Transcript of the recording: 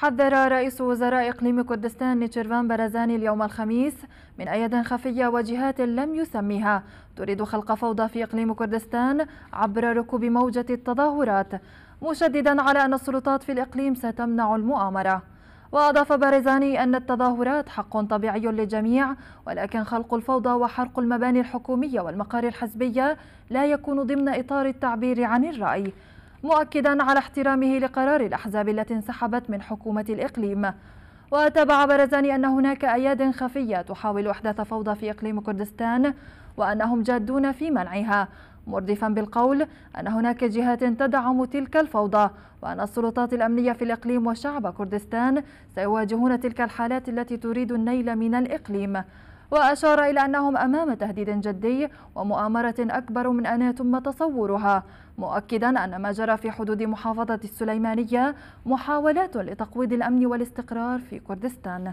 حذر رئيس وزراء إقليم كردستان نيتشيرفان برزاني اليوم الخميس من أيد خفية وجهات لم يسميها تريد خلق فوضى في إقليم كردستان عبر ركوب موجة التظاهرات مشددا على أن السلطات في الإقليم ستمنع المؤامرة وأضاف بارزاني أن التظاهرات حق طبيعي للجميع ولكن خلق الفوضى وحرق المباني الحكومية والمقار الحزبية لا يكون ضمن إطار التعبير عن الرأي مؤكدا على احترامه لقرار الأحزاب التي انسحبت من حكومة الإقليم وتابع برزاني أن هناك أياد خفية تحاول إحداث فوضى في إقليم كردستان وأنهم جادون في منعها مردفا بالقول أن هناك جهات تدعم تلك الفوضى وأن السلطات الأمنية في الإقليم وشعب كردستان سيواجهون تلك الحالات التي تريد النيل من الإقليم وأشار إلى أنهم أمام تهديد جدي ومؤامرة أكبر من أن يتم تصورها مؤكدا أن ما جرى في حدود محافظة السليمانية محاولات لتقويض الأمن والاستقرار في كردستان